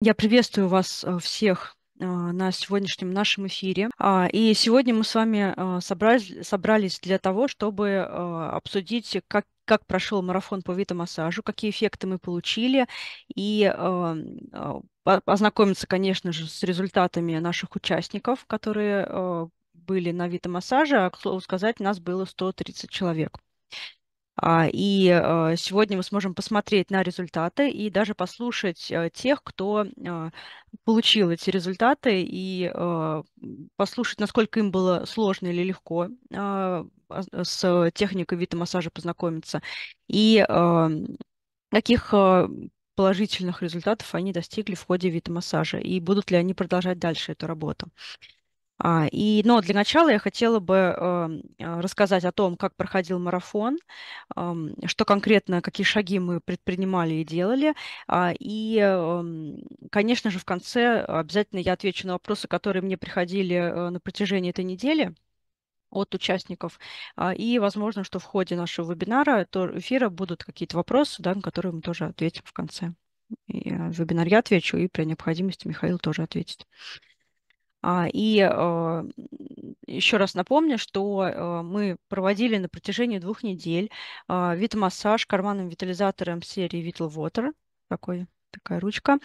Я приветствую вас э, всех э, на сегодняшнем нашем эфире. А, и сегодня мы с вами э, собрались, для того, чтобы обсудить, как, как прошел марафон по витамассажу, какие эффекты мы получили, и ознакомиться, конечно же, с результатами наших участников, которые были на витамассаже. А, к слову сказать, нас было 130 человек. А, и э, сегодня мы сможем посмотреть на результаты и даже послушать э, тех, кто э, получил эти результаты, и послушать, насколько им было сложно или легко а, а, с техникой витамассажа познакомиться, и каких положительных результатов они достигли в ходе витамассажа, и будут ли они продолжать дальше эту работу. А, и, но для начала я хотела бы эм, а, рассказать о том, как проходил марафон, что конкретно, какие шаги мы предпринимали и делали. А, и, эм, конечно же, в конце обязательно я отвечу на вопросы, которые мне приходили э, на протяжении этой недели от участников. И, возможно, что в ходе нашего вебинара, то эфира будут какие-то вопросы, да, на которые мы тоже ответим в конце. И э, в вебинар я отвечу, и при необходимости Михаил тоже ответит. А, и а, еще раз напомню, что а, мы проводили на протяжении двух недель витамассаж карманным витализатором серии Vital Water. Такой такая ручка.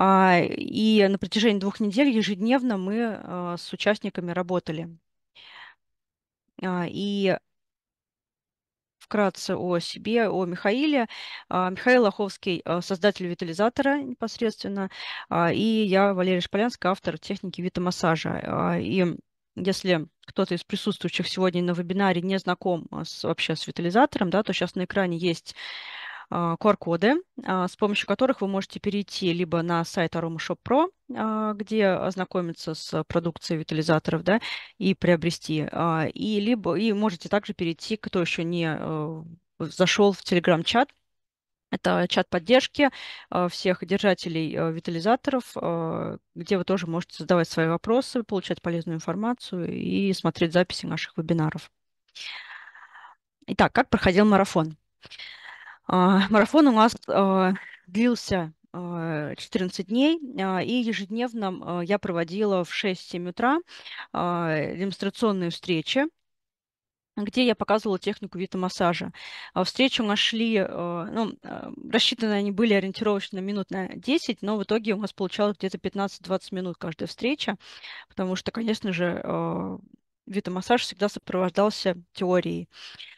И на протяжении двух недель ежедневно мы с участниками работали. И вкратце о себе, о Михаиле. А, Михаил Лоховский, а, создатель витализатора непосредственно, а, и я, Валерий Шполянский, автор техники витамассажа. И если кто-то из присутствующих сегодня на вебинаре не знаком с, вообще с витализатором, да, то сейчас на экране есть а, QR-коды, а, с помощью которых вы можете перейти либо на сайт Aroma Shop Pro, а, где ознакомиться с продукцией витализаторов да, и приобрести, и, либо, и можете также перейти, кто еще не э, зашел в Telegram-чат, это чат поддержки всех держателей э, витализаторов, где вы тоже можете задавать свои вопросы, получать полезную информацию и смотреть записи наших вебинаров. Итак, как проходил марафон? А, марафон у нас а, длился 14 а, дней, и ежедневно я проводила в 6-7 утра демонстрационные встречи где я показывала технику витамассажа. Встречу нашли, ну, рассчитаны они были ориентировочно минут на 10, но в итоге у нас получалось где-то 15-20 минут каждая встреча, потому что, конечно же, витамассаж всегда сопровождался теорией.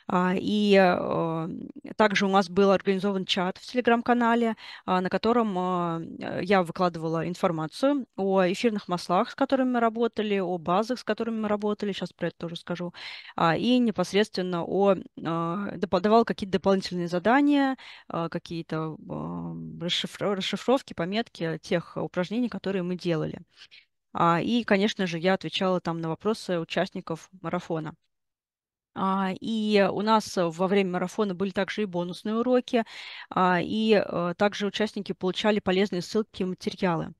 А, и а, также у нас был организован чат в телеграм-канале, а, на котором я выкладывала информацию о эфирных маслах, с которыми мы работали, о базах, с которыми мы работали, сейчас про это тоже скажу, и непосредственно о, давала какие-то дополнительные задания, какие-то расшифровки, пометки тех упражнений, которые мы делали. А, и, конечно же, я отвечала там на вопросы участников марафона. А, и у нас э, во время марафона были также и бонусные уроки, а, и э, также участники получали полезные ссылки и материалы.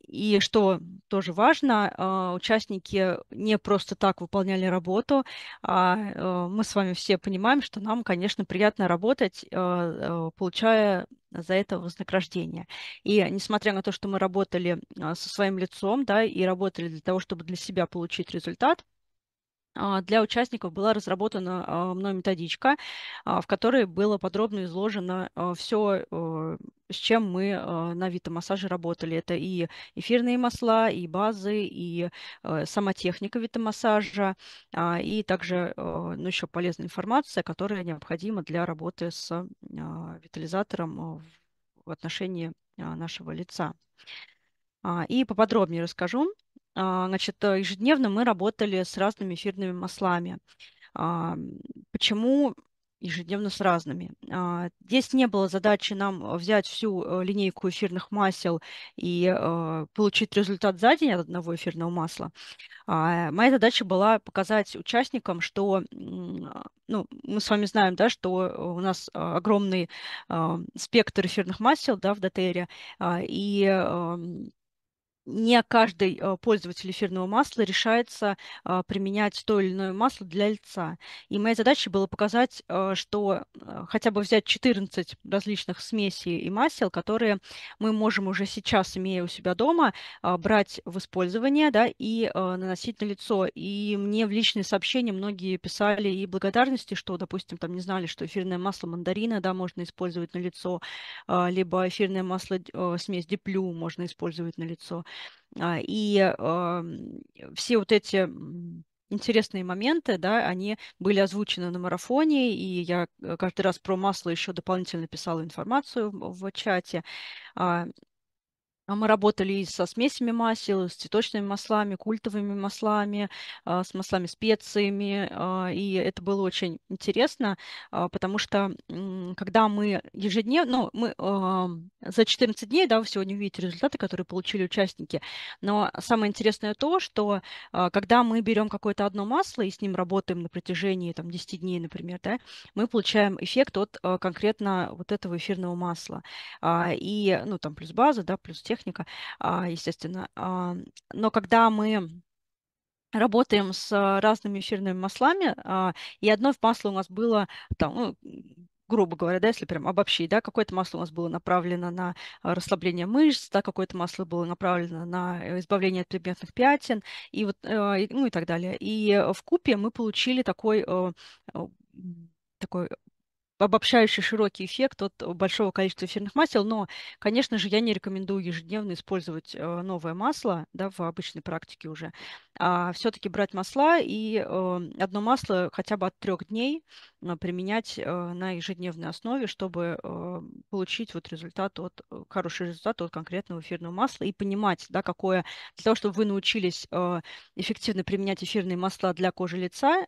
И что тоже важно, а, участники не просто так выполняли работу. Э, мы с вами все понимаем, что нам, конечно, приятно работать, получая за это вознаграждение. И несмотря на то, что мы работали со своим лицом, да, и работали для того, чтобы для себя получить результат, а, для участников была разработана а, мной методичка, а, в которой было подробно изложено все, э, с чем мы на витамассаже работали. Это и эфирные масла, и базы, и э, сама техника витамассажа, и также э, ну, еще полезная информация, которая необходима для работы с витализатором в отношении нашего лица. И поподробнее расскажу. А, значит, э, ежедневно мы работали с разными эфирными маслами. А, почему ежедневно с разными. А, здесь не было задачи нам э, взять всю э, линейку эфирных масел и получить результат за день от одного эфирного масла. Моя задача была показать участникам, что ну, мы с вами знаем, да, что у нас огромный спектр эфирных масел да, в Дотере, и не каждый э, пользователь эфирного масла решается э, применять то или иное масло для лица. И моя задача была показать, э, что хотя бы взять 14 различных смесей и масел, которые мы можем уже сейчас, имея у себя дома, брать в использование да, и наносить на лицо. И мне в личные сообщения многие писали и благодарности, что, допустим, там не знали, что эфирное масло мандарина да, можно использовать на лицо, либо эфирное масло смесь диплю можно использовать на лицо. А, и все вот эти интересные моменты, да, они были озвучены на марафоне, и я э, каждый раз про масло еще дополнительно писала информацию в чате. А, а мы работали и со смесями масел, с цветочными маслами, культовыми маслами, а, с маслами специями. А, и это было очень интересно, потому что когда мы ежедневно, ну, мы за 14 дней, да, вы сегодня увидите результаты, которые получили участники, но самое интересное то, что когда мы берем какое-то одно масло и с ним работаем на протяжении там, 10 дней, например, да, мы получаем эффект от конкретно вот этого эфирного масла. И, ну, там плюс база, да, плюс тема, техника, а, естественно. А, но когда мы работаем с разными эфирными маслами, а, и одно масло у нас было там, ну, грубо говоря, да, если прям обобщить, да, какое-то масло у нас было направлено на расслабление мышц, да, какое-то масло было направлено на э, избавление от предметных пятен, и вот, ну и так далее. И э, в купе мы получили такой э, такой обобщающий широкий эффект от э, большого количества эфирных масел, но, конечно же, я не рекомендую ежедневно использовать э, новое масло да, в обычной практике уже, а все-таки брать масла и эм, одно масло хотя бы от трех дней э, применять на ежедневной основе, чтобы получить вот результат от, хороший результат от конкретного эфирного масла и понимать, да, какое, для того, чтобы вы научились эффективно применять эфирные масла для кожи лица,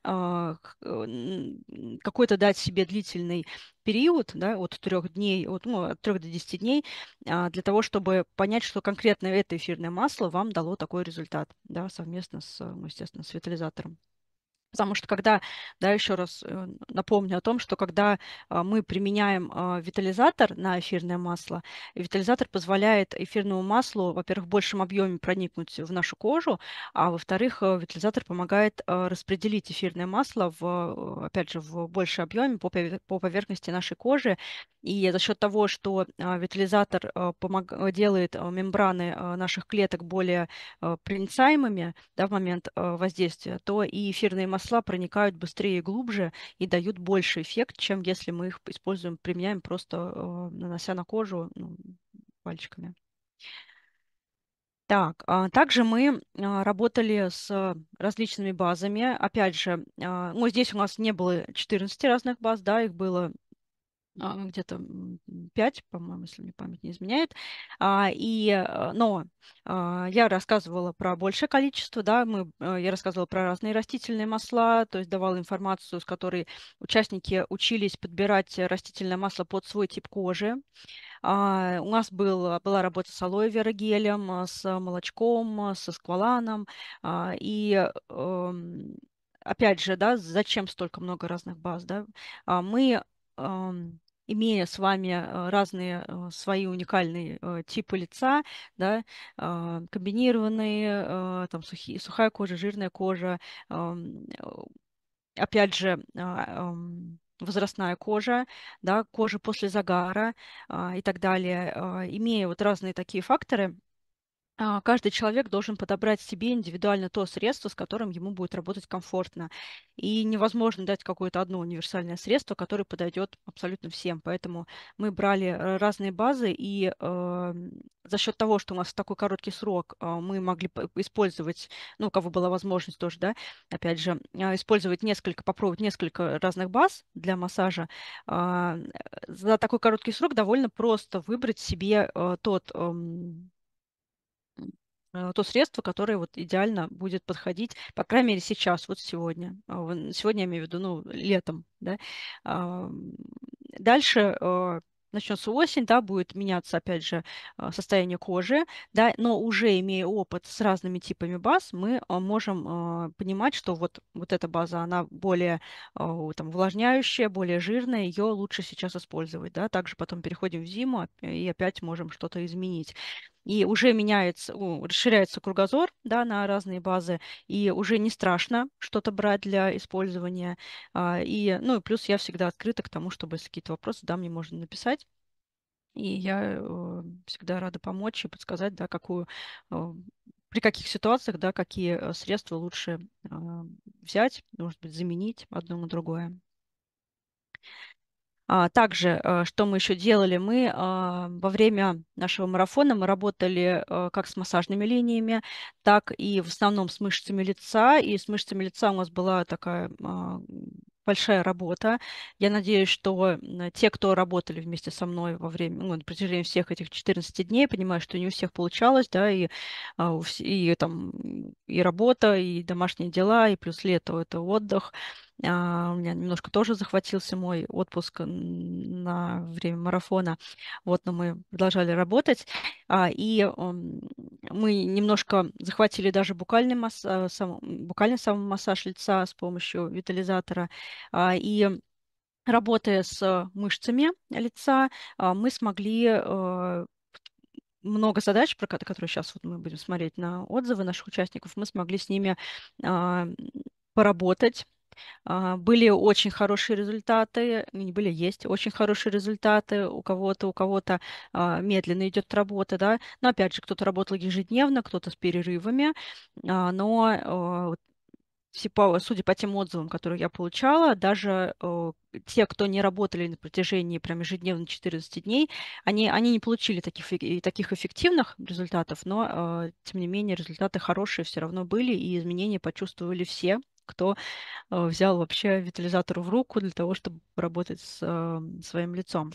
какой-то дать себе длительный период, да, от трех дней, от, ну, от 3 до 10 дней, а, для того, чтобы понять, что конкретно это эфирное масло вам дало такой результат, да, совместно с, естественно, с витализатором. Потому что когда, да, еще раз э, напомню о том, что когда а, мы применяем а, витализатор на эфирное масло, витализатор позволяет эфирному маслу, во-первых, в большем объеме проникнуть в нашу кожу, а во-вторых, э, витализатор помогает э, распределить эфирное масло, в, опять же, в большем объеме по, поверхности нашей кожи. И за счет того, что а, витализатор делает мембраны наших клеток более проницаемыми да, в момент воздействия, то и эфирные масла масла проникают быстрее и глубже и дают больше эффект, чем если мы их используем, применяем просто э, нанося на кожу ну, пальчиками. Так, а, также мы а, работали с различными базами. Опять же, а, ну, здесь у нас не было 14 разных баз, да, их было а, где-то 5, по-моему, если мне память не изменяет. А, и, э, но а, я рассказывала про большее количество, да, мы, э, я рассказывала про разные растительные масла, то есть давала информацию, с которой участники учились подбирать растительное масло под свой тип кожи. У нас был, была работа с алоэ вера гелем, с молочком, со эскваланом, и эм, опять же, да, зачем столько много разных баз, да, мы эм, имея с вами э, разные э, свои уникальные э, типы лица, да, комбинированные, там, сухие, сухая кожа, жирная кожа, эм, опять же, эм, возрастная кожа, да, кожа после загара и так далее, имея вот разные такие факторы, а, каждый человек должен подобрать себе индивидуально то средство, с которым ему будет работать комфортно. И невозможно дать какое-то одно универсальное средство, которое подойдет абсолютно всем. Поэтому мы брали э, разные базы, и э, за счет того, что у нас такой короткий срок э, мы могли использовать, ну, у кого была возможность тоже, да, опять же, а, использовать несколько, попробовать несколько разных баз для массажа, э, за такой короткий срок довольно просто выбрать себе э, тот... Э, Э, то средство, которое вот идеально будет подходить, по крайней мере, сейчас, вот сегодня. А, сегодня я имею в виду, ну, летом. Да? А, дальше э, начнется осень, да, будет меняться, опять же, э, состояние кожи, да, но уже имея опыт с разными типами баз, мы можем понимать, что вот, вот эта база, она более там, увлажняющая, более жирная, ее лучше сейчас использовать, да, также потом переходим в зиму а, и опять можем что-то изменить и уже меняется, расширяется кругозор да, на разные базы, и уже не страшно что-то брать для использования. А, и, ну и плюс я всегда открыта к тому, чтобы если какие-то вопросы, да, мне можно написать. И я э, всегда рада помочь и подсказать, да, какую, э, при каких ситуациях, да, какие э, средства лучше взять, может быть, заменить одно на другое. А, также, э, что мы еще делали, мы а, во время нашего марафона мы работали э, как с массажными линиями, так и в основном с мышцами лица. И с мышцами лица у нас была такая а, большая работа. Я надеюсь, что те, кто работали вместе со мной во время, ну, на протяжении всех этих 14 дней, понимаю, что не у всех получалось, да, и, а, и, там, и работа, и домашние дела, и плюс лето – это отдых. А, у меня немножко тоже захватился мой отпуск на время марафона. Вот, но мы продолжали работать. А, и мы немножко захватили даже букальный, масс... букальный самый массаж лица с помощью витализатора – а, и работая с мышцами лица, а, мы смогли э, много задач, про которые сейчас вот мы будем смотреть на отзывы наших участников, мы смогли с ними а, поработать, были очень хорошие результаты, ну, не были, есть очень хорошие результаты у кого-то, у кого-то медленно идет работа, да, но опять же, кто-то работал ежедневно, кто-то с перерывами, но э, типа, судя по тем отзывам, которые я получала, даже э, те, кто не работали на протяжении прям ежедневно 14 дней, они, они не получили таких, таких эффективных результатов, но, э, тем не менее, результаты хорошие все равно были, и изменения почувствовали все, кто э, взял вообще витализатор в руку для того, чтобы работать с э, своим лицом.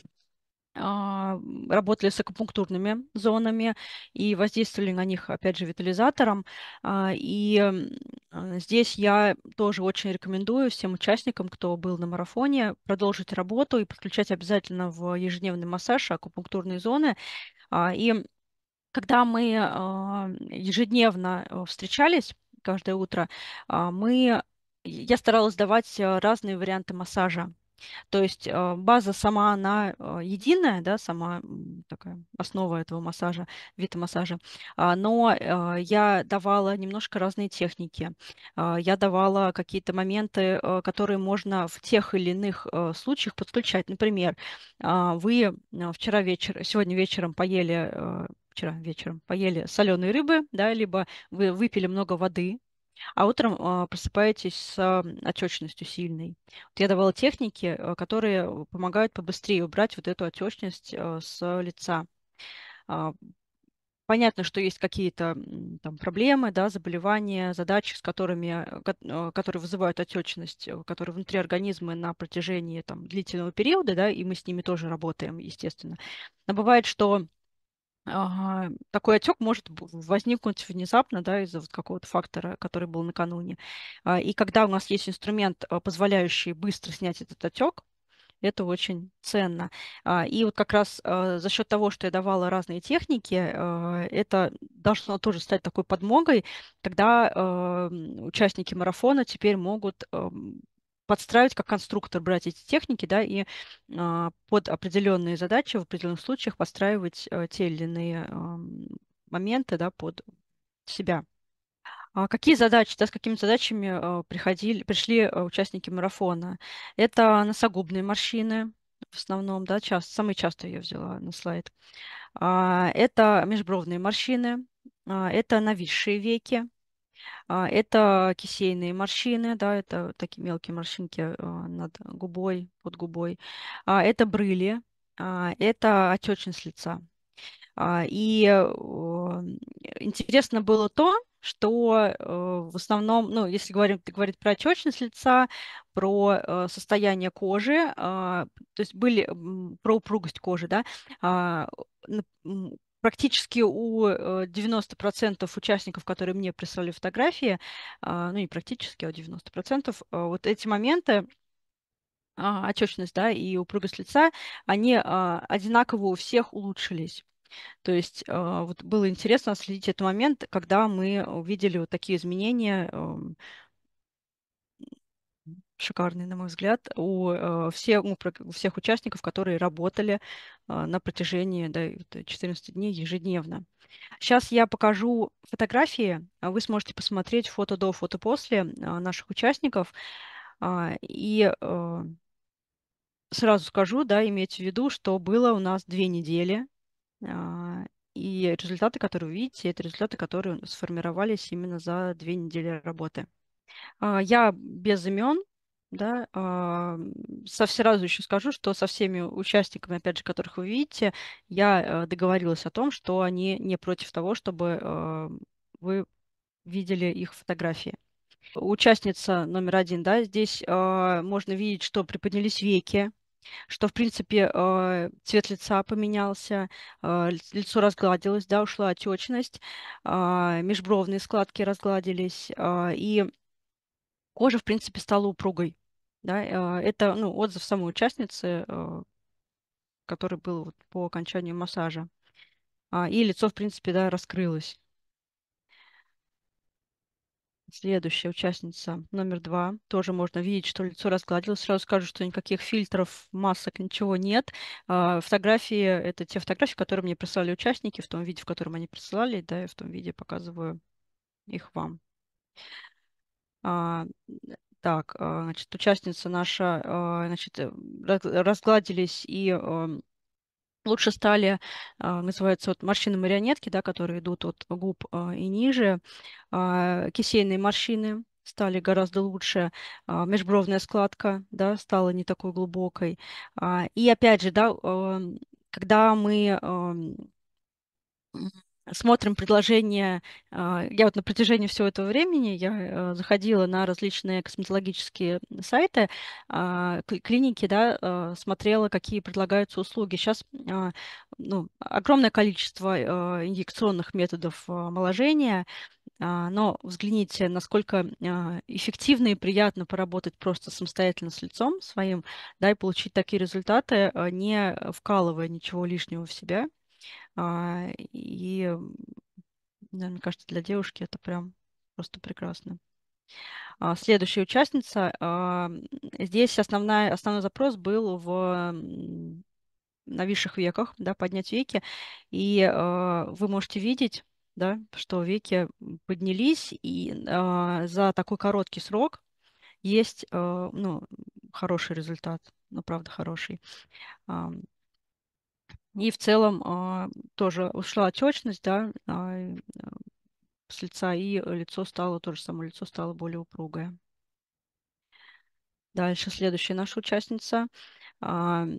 А, работали с акупунктурными зонами и воздействовали на них, опять же, витализатором. А, и а, здесь я тоже очень рекомендую всем участникам, кто был на марафоне, продолжить работу и подключать обязательно в ежедневный массаж акупунктурные зоны. И когда мы ежедневно э, встречались каждое утро, мы я старалась давать э, разные варианты массажа то есть э, база сама, она э, единая, да, сама такая основа этого массажа, вида массажа. А, но э, я давала немножко разные техники. А, я давала какие-то моменты, которые можно в тех или иных случаях подключать. Например, а, вы вчера вечером, сегодня вечером поели вчера вечером поели соленые рыбы, да, либо вы выпили много воды, а утром а, просыпаетесь с а, отечностью сильной. Вот я давала техники, э, которые э, помогают побыстрее убрать вот эту отечность э, с лица. А, понятно, что есть какие-то там, проблемы, да, заболевания, задачи, с которыми, которые вызывают отечность, которые внутри организма на протяжении там, длительного периода, да, и мы с ними тоже работаем, естественно. Но бывает, что такой отек может возникнуть внезапно, да, из-за вот какого-то фактора, который был накануне. А, и когда у нас есть инструмент, а, позволяющий быстро снять этот отек, это очень ценно. А, и вот как раз за счет того, что я давала разные техники, это должно тоже стать такой подмогой, когда участники марафона теперь могут подстраивать как конструктор, брать эти техники, да, и э, под определенные задачи в определенных случаях подстраивать э, те или иные э, моменты, да, под себя. А какие задачи, да, с какими задачами э, приходили, пришли э, участники марафона? Это носогубные морщины, в основном, да, часто, самые частые я взяла на слайд. А, это межбровные морщины, а, это нависшие веки, а, это кисейные морщины, да, это такие мелкие морщинки а, над губой, под губой. А, это брыли, это отечность лица. И э, интересно было то, что э, в основном, ну, если говорим, ты говоришь про отечность лица, про э, состояние кожи, то есть были про упругость кожи, да, практически у 90% э, участников, которые мне прислали фотографии, а, ну не практически, а у 90%, а, вот эти моменты, а, отечность да, и упругость лица, они одинаково у всех улучшились. То есть вот было интересно следить этот момент, когда мы увидели вот такие изменения шикарный, на мой взгляд, у, э, всех, у всех участников, которые работали э, на протяжении да, 14 дней ежедневно. Сейчас я покажу фотографии, а вы сможете посмотреть фото до, фото после э, наших участников. А, и э, сразу скажу, да, имейте в виду, что было у нас две недели, а, и результаты, которые вы видите, это результаты, которые сформировались именно за две недели работы. Я без имен, да, а, со, сразу еще скажу, что со всеми участниками, опять же, которых вы видите, я э, договорилась о том, что они не против того, чтобы а, вы видели их фотографии. Участница номер один, да, здесь а, можно видеть, что приподнялись веки, что, в принципе, цвет лица поменялся, лицо разгладилось, да, ушла отечность, межбровные складки разгладились, и кожа, в принципе, стала упругой. Да, а, это ну, отзыв самой участницы, а, который был вот по окончанию массажа. А, и лицо, в принципе, да, раскрылось. Следующая участница, номер два. Тоже можно видеть, что лицо разгладилось. Сразу скажу, что никаких фильтров, масок, ничего нет. Фотографии – это те фотографии, которые мне прислали участники, в том виде, в котором они присылали, да, я в том виде показываю их вам. Так, а, значит, участница наша, а, значит, э, разгладились и эм, лучше стали, а, называются вот морщины марионетки, да, которые идут от губ и ниже, кисейные морщины стали гораздо лучше, межбровная складка, да, стала не такой глубокой. И опять же, да, эм, когда мы эм, смотрим предложения. А, я вот на протяжении всего этого времени я э, заходила на различные косметологические сайты, а, клиники, да, а, смотрела, какие предлагаются услуги. Сейчас ну, огромное количество э, инъекционных методов э, омоложения, но взгляните, насколько эффективно и приятно поработать просто самостоятельно с лицом своим, да, и получить такие результаты, не вкалывая ничего лишнего в себя. А, и, мне кажется, для девушки это прям просто прекрасно. А, следующая участница. А, здесь основная, основной запрос был в нависших веках, да, поднять веки. И вы можете видеть, да, что веки поднялись, и за такой короткий срок есть ну, хороший результат, ну, правда, хороший. И в целом а, тоже ушла отечность, да, а, а, с лица, и лицо стало, то же самое лицо стало более упругое. Дальше следующая наша участница. вторая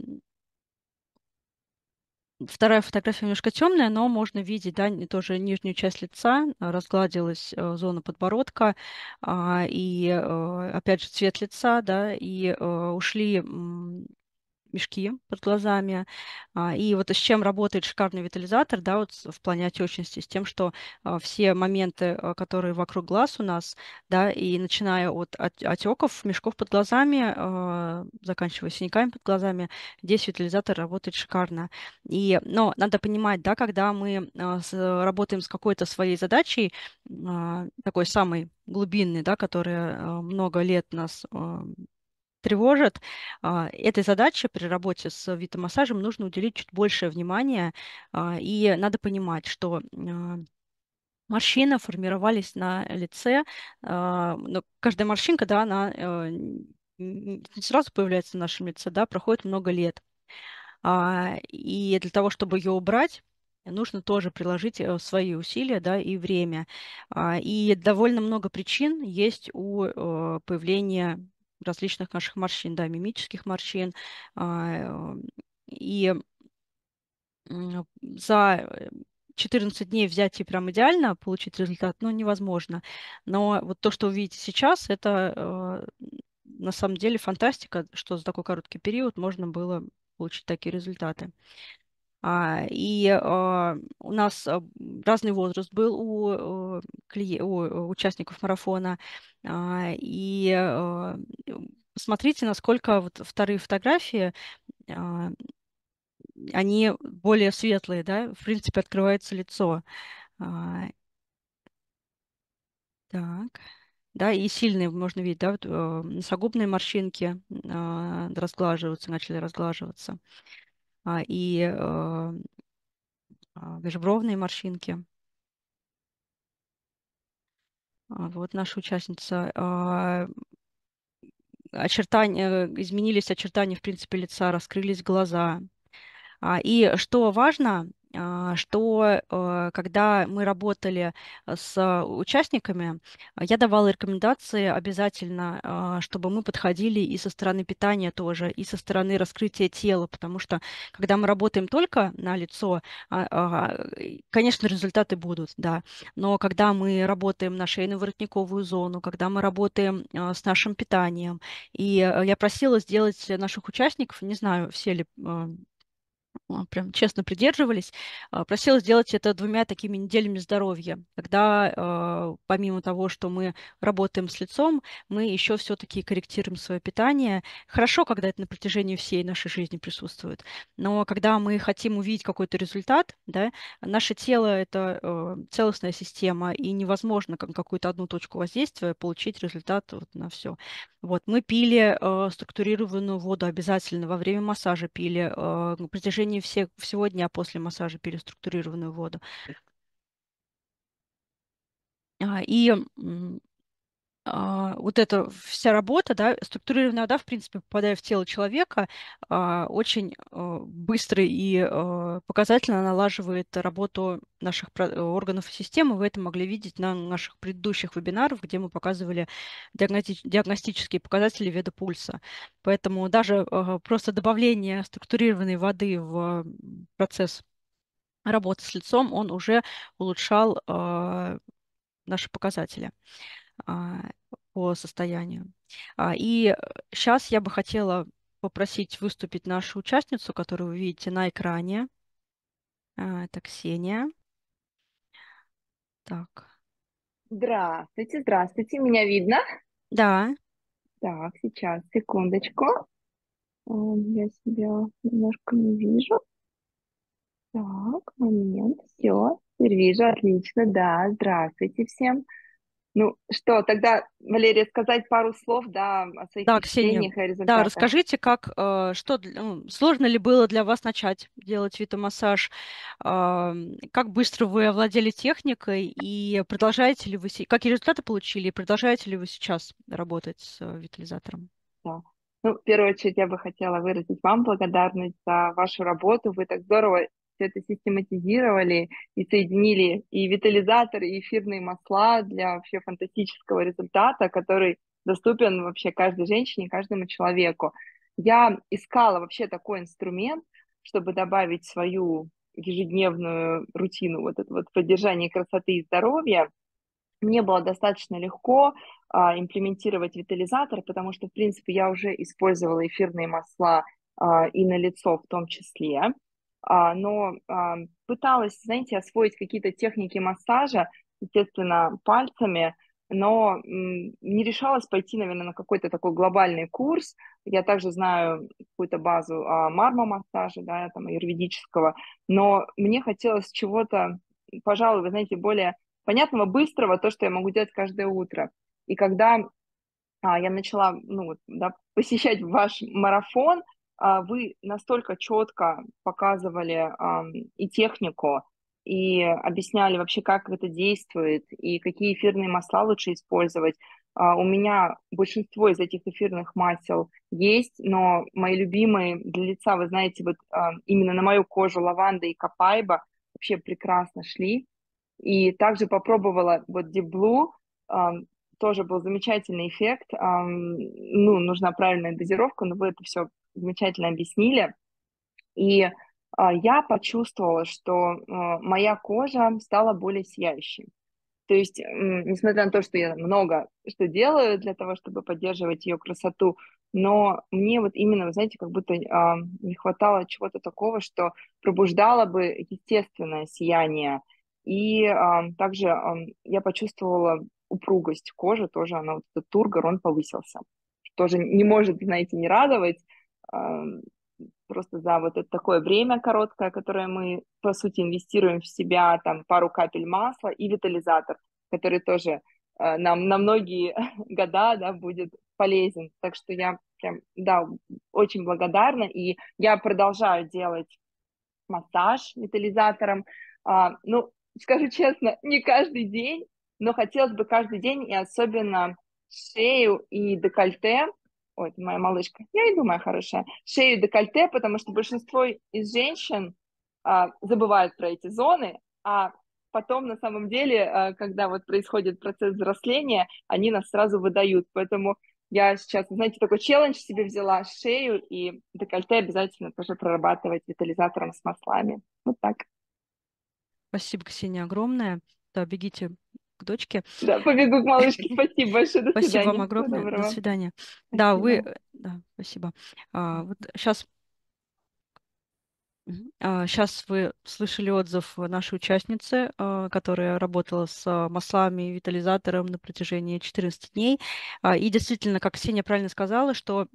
фотография немножко темная, но можно видеть, да, тоже нижнюю часть лица, разгладилась э, зона подбородка, и, э, опять же, цвет лица, да, и э, ушли мешки под глазами. А, и вот с чем работает шикарный витализатор, да, вот в плане отечности, с тем, что а, все моменты, а, которые вокруг глаз у нас, да, и начиная от отеков, мешков под глазами, заканчивая синяками под глазами, здесь витализатор работает шикарно. И, но надо понимать, да, когда мы работаем с какой-то своей задачей, такой самой глубинной, да, которая много лет нас тревожит, а, этой задаче при работе с витамассажем нужно уделить чуть больше внимания. А, и надо понимать, что а, морщины формировались на лице, но каждая морщинка, да, она не сразу появляется на нашем лице, да, проходит много лет. И для того, чтобы ее убрать, нужно тоже приложить э, свои усилия да, и время. И довольно много причин есть у э, появления различных наших морщин, да, мимических морщин. А, и за 14 дней взять и прям идеально получить результат, ну, невозможно. Но вот то, что вы видите сейчас, это э, на самом деле фантастика, что за такой короткий период можно было получить такие результаты. А, и а, у нас а, разный возраст был у, э, клиент, у участников марафона. И посмотрите, насколько вот вторые фотографии они более светлые, да, в принципе, открывается лицо. Так, да, и сильные можно видеть, да, вот, э, носогубные морщинки разглаживаются, начали разглаживаться. А, и межбровные а, а, морщинки. Вот наша участница. Очертания, э, изменились очертания, в принципе, лица, раскрылись глаза. И что важно, а, что э, когда мы работали э, с участниками, э, я давала рекомендации обязательно, а, чтобы мы подходили и со стороны питания тоже, и со стороны раскрытия тела, потому что когда мы работаем только на лицо, а, конечно, результаты будут, да, но когда мы работаем на шейно-воротниковую зону, когда мы работаем с нашим питанием, и я просила сделать наших участников, не знаю, все ли а, прям честно придерживались, а, просила сделать это двумя такими неделями здоровья, когда а, помимо того, что мы работаем с лицом, мы еще все-таки корректируем свое питание. Хорошо, когда это на протяжении всей нашей жизни присутствует, но когда мы хотим увидеть какой-то результат, да, наше тело – это целостная система, и невозможно как какую-то одну точку воздействия получить результат вот на все. Вот, мы пили э, структурированную воду обязательно, во время массажа пили, э, на протяжении всех, всего дня после массажа пили структурированную воду. А, и а, вот эта вся работа, да, структурированная вода, в принципе, попадая в тело человека, а, очень а, быстро и показательно налаживает работу наших э, органов и системы. Вы это могли видеть на наших предыдущих вебинарах, где мы показывали диагностические показатели веда пульса. Поэтому даже просто добавление структурированной воды в процесс работы с лицом, он уже улучшал наши показатели. А, по состоянию. А, и сейчас я бы хотела попросить выступить нашу участницу, которую вы видите на экране. А, это Ксения. Так. Здравствуйте, здравствуйте. Меня видно? Да. Так, сейчас, секундочку. Я себя немножко не вижу. Так, момент, все, теперь вижу, отлично, да, здравствуйте всем. Ну что, тогда, Валерия, сказать пару слов да, о своих да, впечатлениях Ксения, и результатах. Да, расскажите, как, э, что, ну, сложно ли было для вас начать делать витомассаж? А, как быстро вы овладели техникой и продолжаете ли вы, какие результаты получили, и продолжаете ли вы сейчас работать с э, витализатором? Да. Ну, в первую очередь я бы хотела выразить вам благодарность за вашу работу. Вы так здорово все это систематизировали и соединили и витализатор и эфирные масла для вообще фантастического результата, который доступен вообще каждой женщине, каждому человеку. Я искала вообще такой инструмент, чтобы добавить свою ежедневную рутину, вот это вот поддержание красоты и здоровья, мне было достаточно легко а, имплементировать витализатор, потому что, в принципе, я уже использовала эфирные масла а, и на лицо в том числе. А, но а, пыталась, знаете, освоить какие-то техники массажа, естественно, пальцами, но не решалась пойти, наверное, на какой-то такой глобальный курс. Я также знаю какую-то базу а, мармомассажа, да, там, юридического, но мне хотелось чего-то, пожалуй, вы знаете, более понятного, быстрого, то, что я могу делать каждое утро. И когда а, я начала, ну, да, посещать ваш марафон, а, вы настолько четко показывали и технику, и объясняли вообще, как это действует, и какие эфирные масла лучше использовать. А, у меня большинство из этих эфирных масел есть, но мои любимые для лица, вы знаете, вот именно на мою кожу лаванда и капайба вообще прекрасно шли. И также попробовала вот Deep Blue, тоже был замечательный эффект. Ну, нужна правильная дозировка, но вы это все замечательно объяснили. И а, я почувствовала, что а, моя кожа стала более сияющей. То есть, несмотря на то, что я много что делаю для того, чтобы поддерживать ее красоту, но мне вот именно, вы знаете, как будто а, не хватало чего-то такого, что пробуждало бы естественное сияние. И также я почувствовала упругость кожи, тоже она вот этот тургор, он повысился. Тоже не может, знаете, не радовать, просто за вот это такое время короткое, которое мы, по сути, инвестируем в себя, там, пару капель масла и витализатор, который тоже э, нам на многие года, да, будет полезен. Так что я прям, да, очень благодарна, и я продолжаю делать массаж витализатором. А, ну, скажу честно, не каждый день, но хотелось бы каждый день, и особенно шею и декольте, ой, это моя малышка, я иду, моя хорошая, шею и декольте, потому что большинство из женщин а, забывают про эти зоны, а потом, на самом деле, а, когда вот происходит процесс взросления, они нас сразу выдают, поэтому я сейчас, знаете, такой челлендж себе взяла, шею и декольте обязательно тоже прорабатывать витализатором с маслами. Вот так. Спасибо, Ксения, огромное. Да, бегите к дочке. Да, побегу к малышке. Спасибо большое. До спасибо вам огромное. Доброго. До свидания. Спасибо. Да, вы... Да, спасибо. А, вот сейчас... сейчас а, вы слышали отзыв нашей участницы, а, которая работала с а, маслами и витализатором на протяжении 14 дней. И действительно, как Ксения правильно сказала, что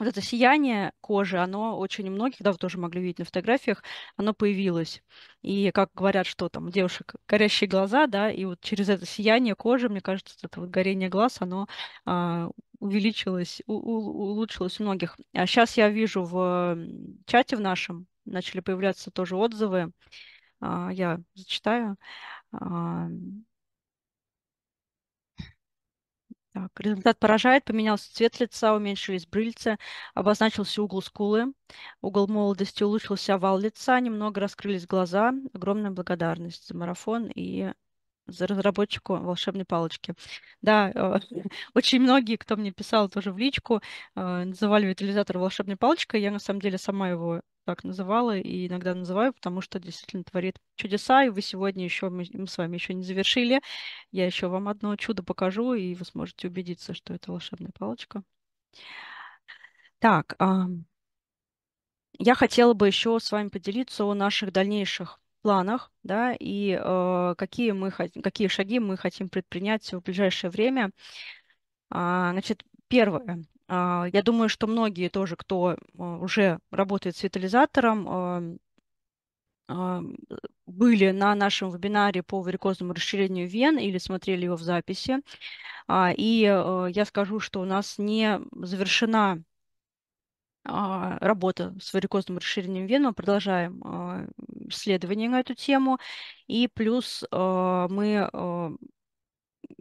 вот это сияние кожи, оно очень у многих, да, вы тоже могли видеть на фотографиях, оно появилось. И как говорят, что там у девушек горящие глаза, да, и вот через это сияние кожи, мне кажется, вот это вот горение глаз, оно а, увеличилось, у, у, улучшилось у многих. А сейчас я вижу в чате в нашем начали появляться тоже отзывы. А, я зачитаю. А, так, результат поражает, поменялся цвет лица, уменьшились брыльцы, обозначился угол скулы, угол молодости, улучшился овал лица, немного раскрылись глаза. Огромная благодарность за марафон и разработчику волшебной палочки. Да, э, очень многие, кто мне писал тоже в личку, э, называли витализатор волшебной палочкой. Я на самом деле сама его так называла и иногда называю, потому что действительно творит чудеса, и вы сегодня еще, мы, мы с вами еще не завершили. Я еще вам одно чудо покажу, и вы сможете убедиться, что это волшебная палочка. Так, я хотела бы еще с вами поделиться о наших дальнейших планах, да, и э, какие, мы, какие шаги мы хотим предпринять в ближайшее время. А, значит, первое. А, я думаю, что многие тоже, кто э, уже работает с витализатором, были на нашем вебинаре по варикозному расширению вен или смотрели его в записи. А, и э, я скажу, что у нас не завершена а, работа с варикозным расширением вен. Мы продолжаем а, исследование на эту тему. И плюс а, мы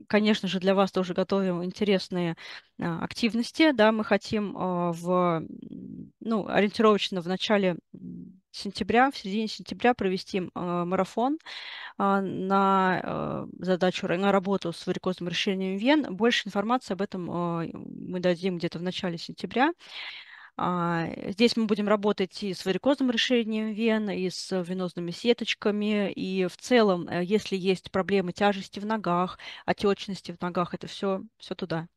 конечно же, для вас тоже готовим интересные активности. Да, мы хотим в, ну, ориентировочно в начале сентября, в середине сентября провести марафон на задачу, на работу с варикозным расширением вен. Больше информации об этом мы дадим где-то в начале сентября. А, э, здесь мы будем работать и с варикозным расширением вен, и с венозными сеточками, и в целом, э, если есть проблемы тяжести в ногах, отечности в ногах, это все, все туда.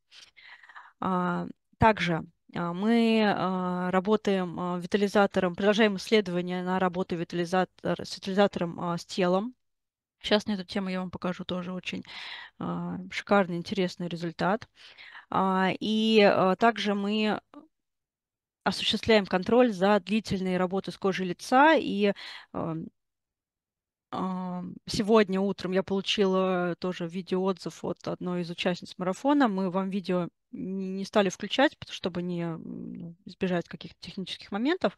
А, также а, мы работаем витализатором, продолжаем исследования на работу витализатор, э, с витализатором с телом. Сейчас на эту тему я вам покажу тоже очень шикарный, интересный результат. И также мы осуществляем контроль за длительной работой с кожей лица. И эм, а, сегодня утром я получила тоже видеоотзыв от одной из участниц марафона. Мы вам видео не стали включать, чтобы не избежать каких-то технических моментов.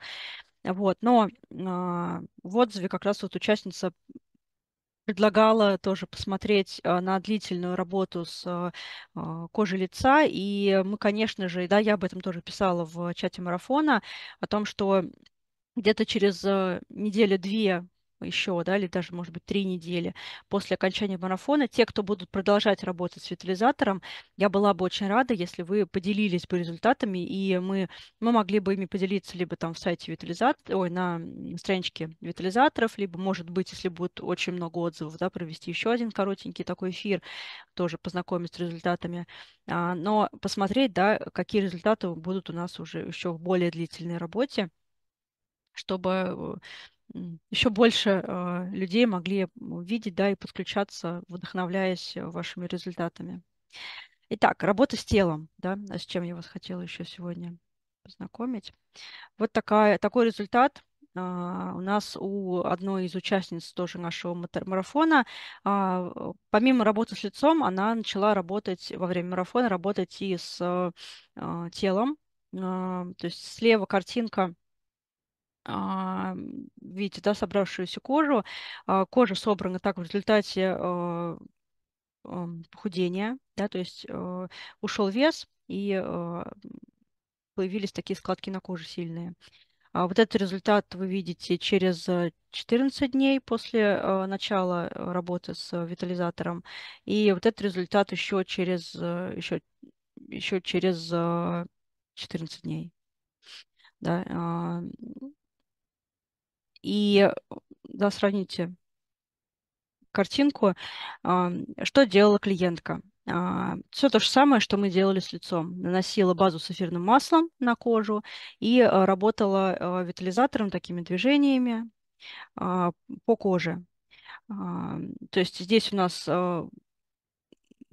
Вот. Но а, в отзыве как раз вот участница предлагала тоже посмотреть э, на длительную работу с э, а, кожей лица. И мы, конечно же, да, я об этом тоже писала в чате марафона, о том, что где-то через э, неделю-две еще, да, или даже, может быть, три недели после окончания марафона. Те, кто будут продолжать работать с витализатором, я была бы очень рада, если вы поделились бы результатами, и мы, мы могли бы ими поделиться либо там в сайте витализатора, ой, на страничке витализаторов, либо, может быть, если будет очень много отзывов, да, провести еще один коротенький такой эфир, тоже познакомиться с результатами, а, но посмотреть, да, какие результаты будут у нас уже еще в более длительной работе, чтобы э, еще больше а, людей могли увидеть, да, и подключаться, вдохновляясь э, вашими результатами. Итак, работа с телом, да, а с чем я вас хотела еще сегодня познакомить. Вот такая, такой результат а, у нас у одной из участниц тоже нашего марафона. Э, помимо работы с лицом, она начала работать во время марафона, работать и с э, телом. То есть слева картинка а, видите, да, собравшуюся кожу. А, кожа собрана так в результате а, похудения, да, то есть ушел вес и появились такие складки на коже сильные. Вот этот результат вы видите через 14 дней после начала работы с витализатором. И вот этот результат еще через, еще, еще через 14 дней. Да, и да, сравните картинку, а, что делала клиентка. А, Все то же самое, что мы делали с лицом. Наносила базу с эфирным маслом на кожу и а, работала витализатором такими движениями по коже. То есть здесь у нас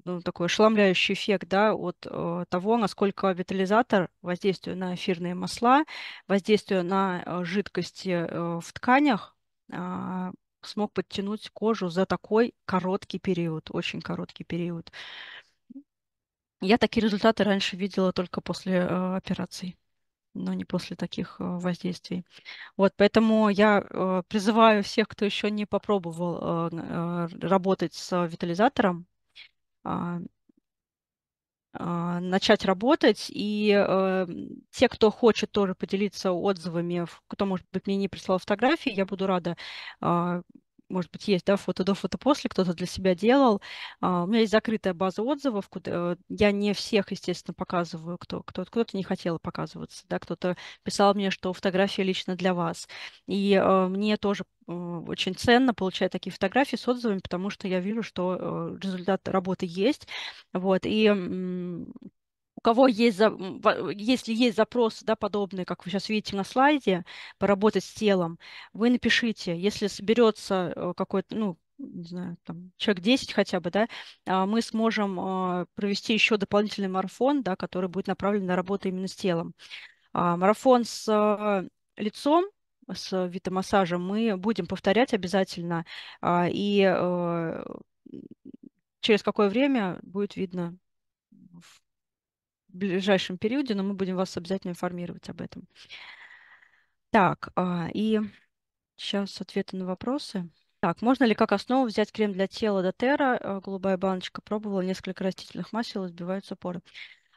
ну, такой ошеломляющий эффект да, от э, того, насколько витализатор, воздействует на эфирные масла, воздействуя на э, жидкости э, в тканях, э, смог подтянуть кожу за такой короткий период, очень короткий период. Я такие результаты раньше видела только после э, операций но не после таких э, воздействий. Вот, поэтому я э, призываю всех, кто еще не попробовал э, работать с витализатором, а, а, начать работать. И э, те, кто хочет тоже поделиться отзывами, кто, может быть, мне не прислал фотографии, я буду рада. Э, может быть, есть, да, фото до, фото после, кто-то для себя делал. Э, у меня есть закрытая база отзывов. Куда, э, я не всех, естественно, показываю, кто, кто, кто-то не хотел показываться, да, кто-то писал мне, что фотография лично для вас. И э, мне тоже Э, очень ценно получать такие фотографии с отзывами, потому что я вижу, что э, результат работы есть. Вот, и у кого есть, если есть запрос, да, подобный, как вы сейчас видите на слайде, поработать с телом, вы напишите, если соберется э, какой-то, ну, не знаю, там, человек 10 хотя бы, да, а мы сможем а, провести еще дополнительный марафон, да, который будет направлен на работу именно с телом. А, марафон с лицом, с витамассажем мы будем повторять обязательно, а, и э, через какое время будет видно в ближайшем периоде, но мы будем вас обязательно информировать об этом. Так, а, и сейчас ответы на вопросы. Так, можно ли как основу взять крем для тела Дотера? Голубая баночка пробовала, несколько растительных масел избиваются поры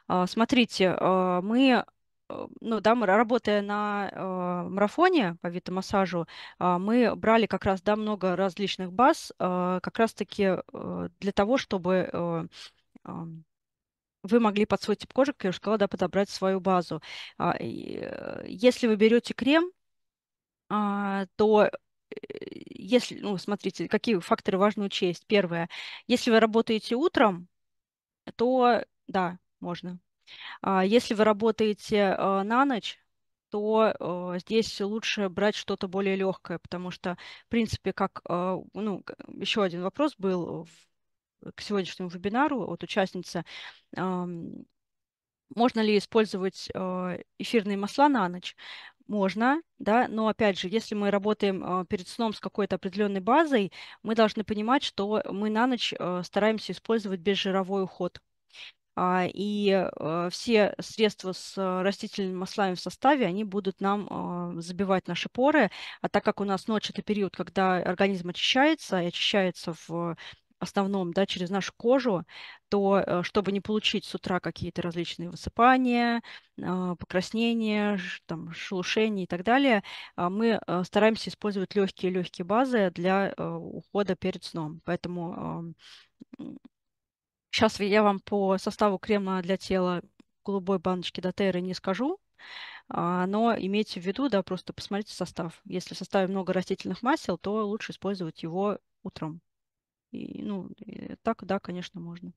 а, Смотрите, мы Э, ну, да, мы, работая на э, марафоне по витамассажу, э, мы брали как раз, да, много различных баз, э, как раз-таки э, для того, чтобы э, вы могли под свой тип кожи, как я уже сказала, да, подобрать свою базу. А, э, если вы берете крем, а, э, то если, ну, смотрите, какие факторы важно учесть. Первое, если вы работаете утром, то да, можно а, если вы работаете а, на ночь, то а, здесь лучше брать что-то более легкое, потому что, в принципе, как ну, еще один вопрос был к сегодняшнему вебинару от участницы. можно ли использовать эфирные масла на ночь? Можно, да, но опять же, если мы работаем перед сном с какой-то определенной базой, мы должны понимать, что мы на ночь стараемся использовать безжировой уход. А, и э, все средства с э, растительными маслами в составе, они будут нам а, забивать наши поры, а так как у нас ночь – это период, когда организм очищается, и очищается в основном да, через нашу кожу, то э, чтобы не получить с утра какие-то различные высыпания, а, покраснения, там, шелушения и так далее, мы стараемся использовать легкие-легкие базы для ухода перед сном. Поэтому Сейчас я вам по составу крема для тела голубой баночки дотеры не скажу, а, но имейте в виду, да, просто посмотрите состав. Если в составе много растительных масел, то лучше использовать его утром. И, ну, так, да, конечно, можно.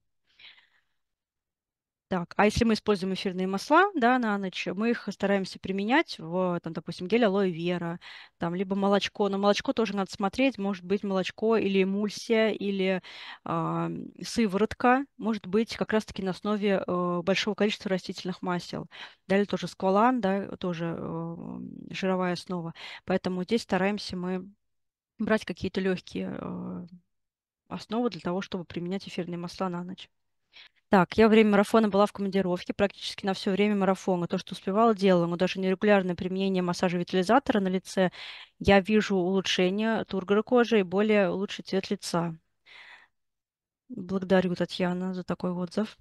Так, а если мы используем эфирные масла, да, на ночь, э, мы их стараемся применять в, там, допустим, гель алоэ вера, там, либо молочко, но молочко тоже надо смотреть, может быть, молочко или эмульсия, или э, сыворотка, может быть, как раз-таки на основе э, большого количества растительных масел. Далее тоже сквалан, да, тоже э, жировая основа, поэтому здесь стараемся мы брать какие-то легкие э, основы для того, чтобы применять эфирные масла на ночь. Так, я во время марафона была в командировке практически на все время марафона. То, что успевала, делала. Но даже нерегулярное применение массажа витализатора на лице я вижу улучшение тургора кожи и более лучший цвет лица. Благодарю, Татьяна, за такой отзыв.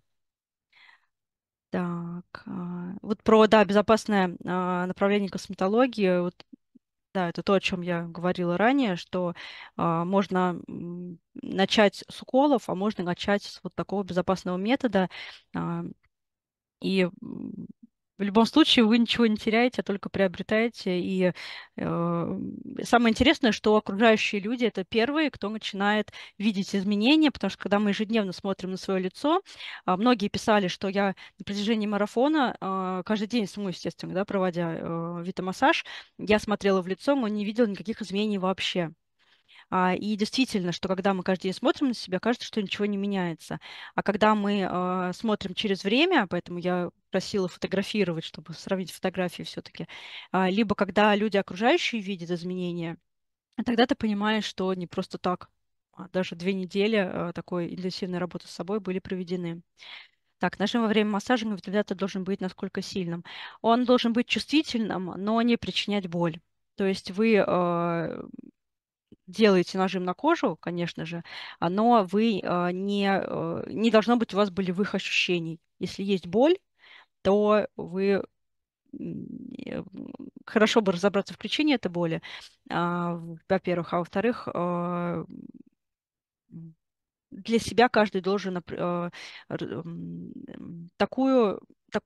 Так, а, вот про, да, безопасное а, направление косметологии. Вот да, это то, о чем я говорила ранее, что а, можно начать с уколов, а можно начать с вот такого безопасного метода. А, и в любом случае вы ничего не теряете, а только приобретаете. И э, самое интересное, что окружающие люди это первые, кто начинает видеть изменения, потому что когда мы ежедневно смотрим на свое лицо, э, многие писали, что я на протяжении марафона э, каждый день саму, естественно, да, проводя э, витамассаж, я смотрела в лицо, но не видела никаких изменений вообще. А, и действительно, что когда мы каждый день смотрим на себя, кажется, что ничего не меняется. А когда мы а, смотрим через время, поэтому я просила фотографировать, чтобы сравнить фотографии все-таки, а, либо когда люди окружающие видят изменения, тогда ты понимаешь, что не просто так. Даже две недели такой интенсивной работы с собой были проведены. Так, нажим во время массажа вентилятор должен быть насколько сильным? Он должен быть чувствительным, но не причинять боль. То есть вы делаете нажим на кожу, конечно же, но вы а, не, э, не должно быть у вас болевых ощущений. Если есть боль, то вы э, хорошо бы разобраться в причине этой боли, а, во-первых, а во-вторых, а, для себя каждый должен такую так,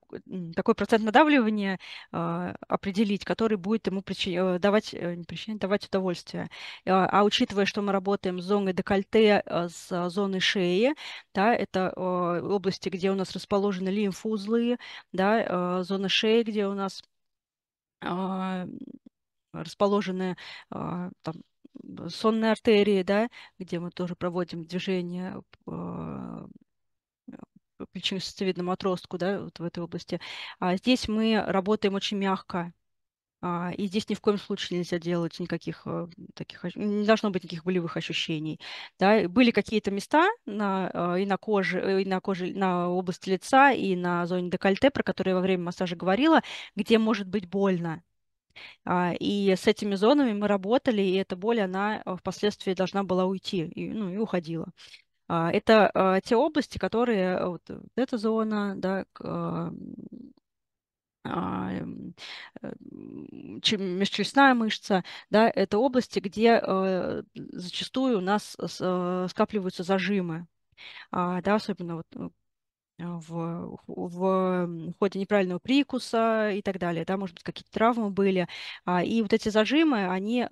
такой процент надавливания э, определить, который будет ему причи, э, давать, э, не причинять, давать удовольствие. А, а учитывая, что мы работаем с зоной декольте, э, с зоной шеи, да, это э, области, где у нас расположены лимфузлы, да, э, зона шеи, где у нас э, расположены э, там, сонной артерии, да, где мы тоже проводим движение э, Э, причинно сердцевидному отростку да, вот в этой области. А здесь мы работаем очень мягко, а, и здесь ни в коем случае нельзя делать никаких э, таких, не должно быть никаких болевых ощущений. Да? Были какие-то места на, а, э, и на коже, и на коже, на области лица, и на зоне декольте, про которые я во время массажа говорила, где может быть больно. А, и с этими зонами мы работали, и эта боль, она впоследствии должна была уйти, и, ну, и уходила. А, это а, те области, которые, э, вот э, эта зона, да, а, эм, э, межчелюстная мышца, да, это области, где зачастую у нас скапливаются зажимы, да, особенно вот в, в ходе неправильного прикуса и так далее, да, может быть, какие-то травмы были. И вот эти зажимы, они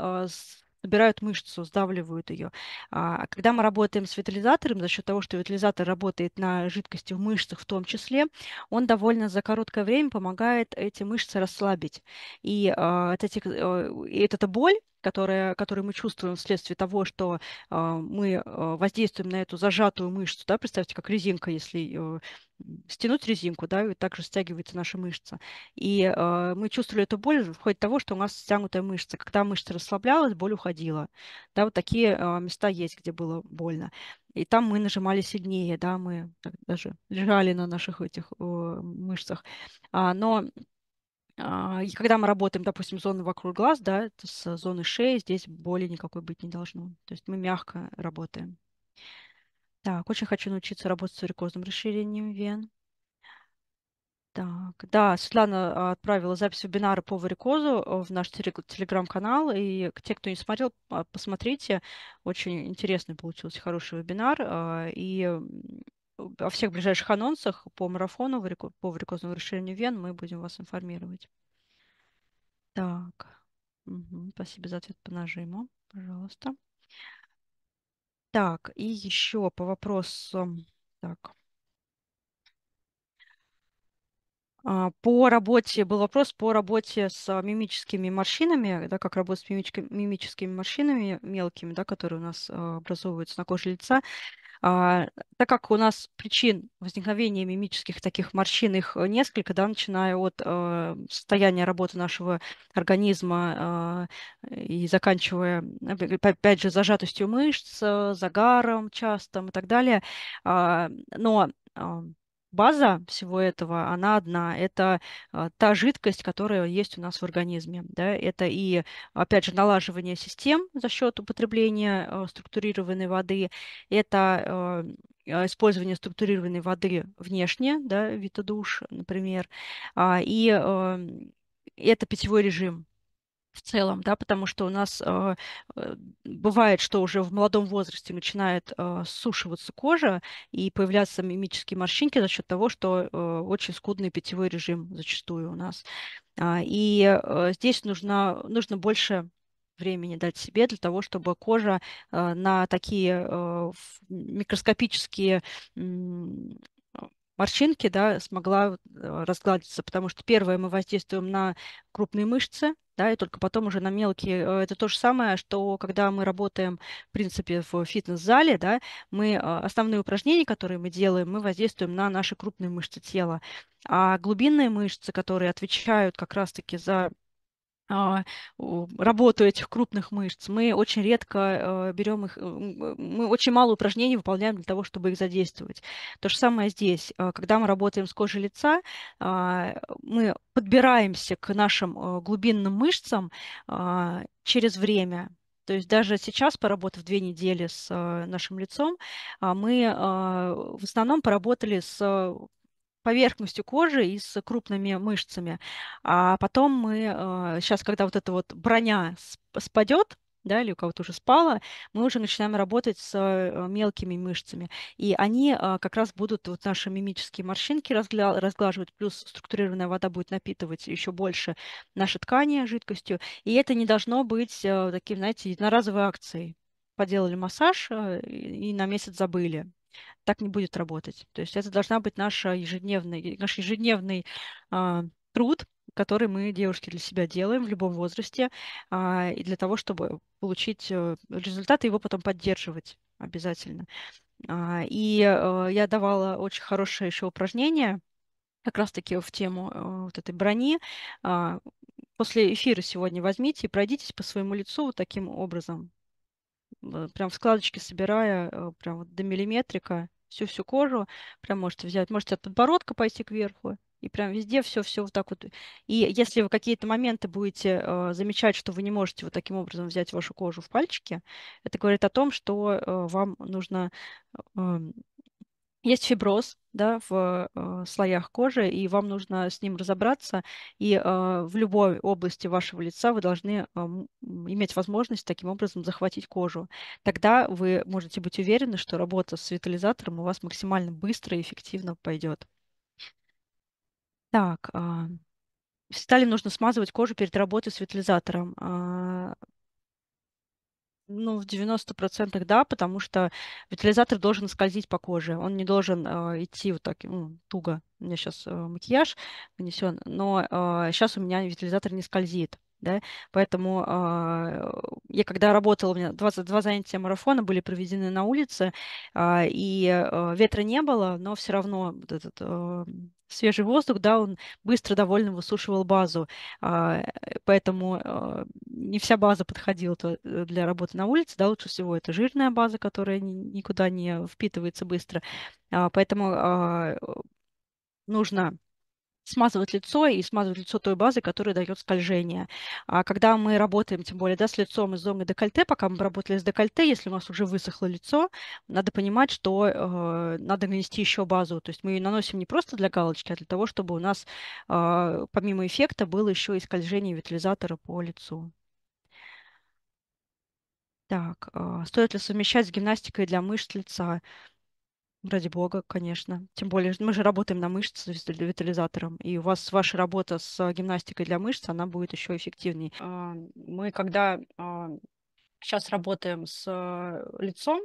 набирают мышцу, сдавливают ее. А, когда мы работаем с витализатором, за счет того, что витализатор работает на жидкости в мышцах в том числе, он довольно за короткое время помогает эти мышцы расслабить. И, э, а, эти, э, и эта боль, которые, которые мы чувствуем вследствие того, что а, мы а, воздействуем на эту зажатую мышцу, да, представьте, как резинка, если э, стянуть резинку, да, и также стягивается наша мышца. И э, мы чувствовали эту боль в ходе того, что у нас стянутая мышца. Когда мышца расслаблялась, боль уходила. Да, вот такие э, места есть, где было больно. И там мы нажимали сильнее, да, мы даже лежали на наших этих э, мышцах. А, но а, и когда мы работаем, допустим, зоны вокруг глаз, да, с зоны шеи, здесь боли никакой быть не должно. То есть мы мягко работаем. Так, очень хочу научиться работать с варикозным расширением вен. Так, да, Светлана а, отправила запись вебинара по варикозу э, в наш телеграм-канал. И те, кто не смотрел, а, посмотрите. Очень интересный получился, хороший вебинар. И о всех ближайших анонсах по марафону по варикозному расширению вен мы будем вас информировать. Так, угу. спасибо за ответ по нажиму, пожалуйста. Так, и еще по вопросу. Так. А, по работе, был вопрос по работе с а, мимическими морщинами, да, как работать с мимическими, мимическими морщинами мелкими, да, которые у нас а, образовываются на коже лица. А, так как у нас причин возникновения мимических таких морщин их э, несколько, да, начиная от э, состояния работы нашего организма э, и заканчивая, опять же, зажатостью мышц, э, загаром частым и так далее. Э, но база всего этого, она одна. Это а, та жидкость, которая есть у нас в организме. Да? Это и, опять же, налаживание систем за счет употребления а, структурированной воды. Это а, использование структурированной воды внешне, да, витодуш, например. И это питьевой режим, в целом, да, потому что у нас э, э, бывает, что уже в молодом возрасте начинает э, сушиваться кожа и появляться мимические морщинки за счет того, что э, очень скудный питьевой режим зачастую у нас. А, и э, здесь нужно, нужно больше времени дать себе для того, чтобы кожа э, на такие э, микроскопические морщинки да, смогла э, разгладиться, потому что первое мы воздействуем на крупные мышцы, да, и только потом уже на мелкие. Э, это то же самое, что когда мы работаем, в принципе, в фитнес-зале, да, мы а, основные упражнения, которые мы делаем, мы воздействуем на наши крупные мышцы тела. А глубинные мышцы, которые отвечают как раз-таки за а, работу этих крупных мышц. Мы очень редко э, берем их, э, мы очень мало упражнений выполняем для того, чтобы их задействовать. То же самое здесь. Э, когда мы работаем с кожей лица, а, мы подбираемся к нашим глубинным мышцам а, через время, то есть даже сейчас, поработав две недели с нашим лицом, мы в основном поработали с поверхностью кожи и с крупными мышцами. А потом мы сейчас, а, когда вот эта вот броня спадет, да, или у кого-то уже спала, мы уже начинаем работать с э, мелкими мышцами. И они а, как раз будут вот наши мимические морщинки разгля... разглаживать, плюс структурированная вода будет напитывать еще больше наши ткани жидкостью. И это не должно быть э, таким, знаете, единоразовой акцией. Поделали массаж э, и на месяц забыли так не будет работать. То есть это должна быть наша ежедневный, наш ежедневный а, труд, который мы, девушки, для себя делаем в любом возрасте, а, и для того, чтобы получить э, результат и его потом поддерживать обязательно. А, и а, я давала очень хорошее еще упражнение, как раз-таки в тему а, вот этой брони. А, после эфира сегодня возьмите и пройдитесь по своему лицу вот таким образом. Э, прям в складочке собирая, э, прям вот до миллиметрика всю-всю кожу, прям можете взять, можете от подбородка пойти кверху, и прям везде все-все вот так вот. И если вы какие-то моменты будете э, замечать, что вы не можете вот таким образом взять вашу кожу в пальчики, это говорит о том, что э, вам нужно э, есть фиброз, да, в э, слоях кожи, и вам нужно с ним разобраться. И э, в любой области вашего лица вы должны э, иметь возможность таким образом захватить кожу. Тогда вы можете быть уверены, что работа с витализатором у вас максимально быстро и эффективно пойдет. Так, э, всегда нужно смазывать кожу перед работой с витализатором? А, ну, в 90% да, потому что витализатор должен скользить по коже, он не должен э, идти вот так ну, туго. У меня сейчас э, макияж нанесен, но э, а, сейчас у меня витализатор не скользит. Да? Поэтому э, я когда работала, у меня 22 занятия марафона были проведены на улице, э, и э, ветра не было, но все равно вот этот э, свежий воздух, да, он быстро довольно высушивал базу, а, э, поэтому а, не вся база подходила э, для работы на улице, да, лучше всего это жирная база, которая никуда не впитывается быстро, а, поэтому нужно смазывать лицо и смазывать лицо той базы, которая дает скольжение. А когда мы работаем, тем более да, с лицом и с зоной декольте, пока мы работали с декольте, если у нас уже высохло лицо, надо понимать, что э, надо нанести еще базу. То есть мы ее наносим не просто для галочки, а для того, чтобы у нас э, помимо эффекта было еще и скольжение витализатора по лицу. Так, э, стоит ли совмещать с гимнастикой для мышц лица? Ради бога, конечно. Тем более, мы же работаем на мышцы с витализатором, и у вас ваша работа с э, гимнастикой для мышц, она будет еще эффективнее. А, мы, когда а, сейчас работаем с э, лицом,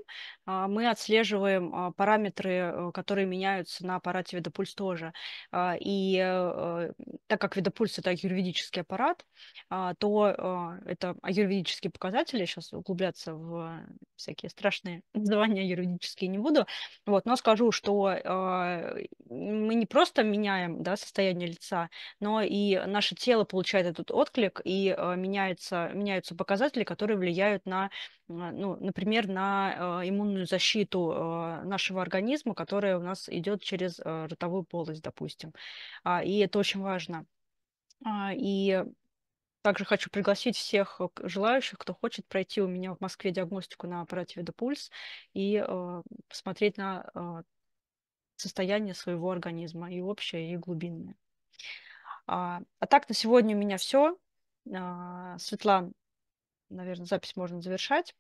а, мы отслеживаем а, параметры, э, которые меняются на аппарате Ведопульс тоже. А, и э, так как Ведопульс – это юридический аппарат, то это юридические показатели, сейчас углубляться в всякие страшные названия юридические не буду, вот, но скажу, что мы не просто меняем да, состояние лица, но и наше тело получает этот отклик, и меняется, меняются показатели, которые влияют на, а, ну, например, на э, иммунную защиту э, нашего организма, которая у нас идет через э, ротовую полость, допустим. А, и это очень важно. А, и также хочу пригласить всех желающих, кто хочет пройти у меня в Москве диагностику на аппарате Видопульс и посмотреть на состояние своего организма, и общее, и глубинное. А, а так на сегодня у меня все. А, Светлана, наверное, запись можно завершать.